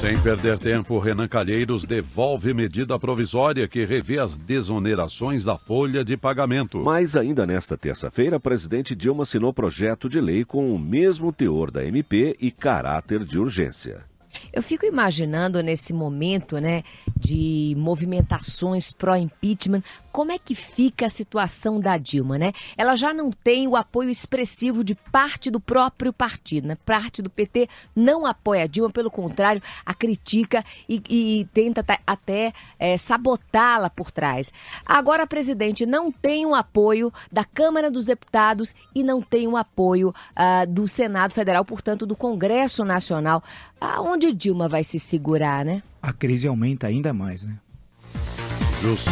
Sem perder tempo, Renan Calheiros devolve medida provisória que revê as desonerações da folha de pagamento. Mas ainda nesta terça-feira, presidente Dilma assinou projeto de lei com o mesmo teor da MP e caráter de urgência. Eu fico imaginando nesse momento, né, de movimentações pró-impeachment, como é que fica a situação da Dilma, né? Ela já não tem o apoio expressivo de parte do próprio partido, né? Parte do PT não apoia a Dilma, pelo contrário, a critica e, e tenta até é, sabotá-la por trás. Agora, a presidente não tem o apoio da Câmara dos Deputados e não tem o apoio ah, do Senado Federal, portanto, do Congresso Nacional. Aonde Dilma vai se segurar, né? A crise aumenta ainda mais, né? Justo.